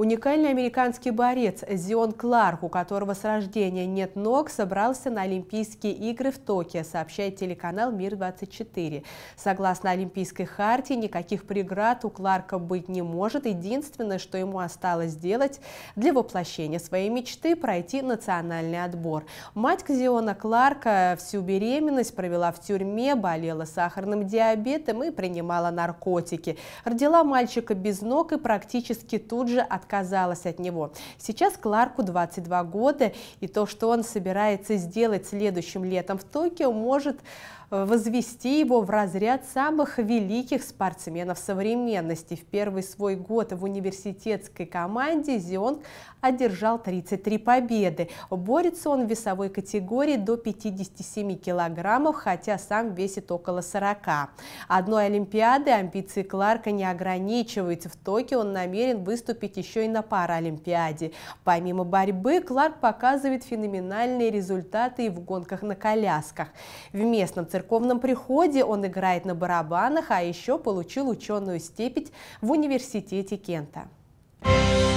Уникальный американский борец Зион Кларк, у которого с рождения нет ног, собрался на Олимпийские игры в Токио, сообщает телеканал «Мир-24». Согласно Олимпийской харте, никаких преград у Кларка быть не может. Единственное, что ему осталось сделать для воплощения своей мечты – пройти национальный отбор. Мать Зиона Кларка всю беременность провела в тюрьме, болела сахарным диабетом и принимала наркотики. Родила мальчика без ног и практически тут же от отказалась от него. Сейчас Кларку 22 года, и то, что он собирается сделать следующим летом в Токио, может э, возвести его в разряд самых великих спортсменов современности. В первый свой год в университетской команде Зионг одержал 33 победы. Борется он в весовой категории до 57 килограммов, хотя сам весит около 40. Одной Олимпиады амбиции Кларка не ограничиваются. В Токио он намерен выступить еще еще и на Паралимпиаде. Помимо борьбы, Кларк показывает феноменальные результаты и в гонках на колясках. В местном церковном приходе он играет на барабанах, а еще получил ученую степень в университете Кента. Thank you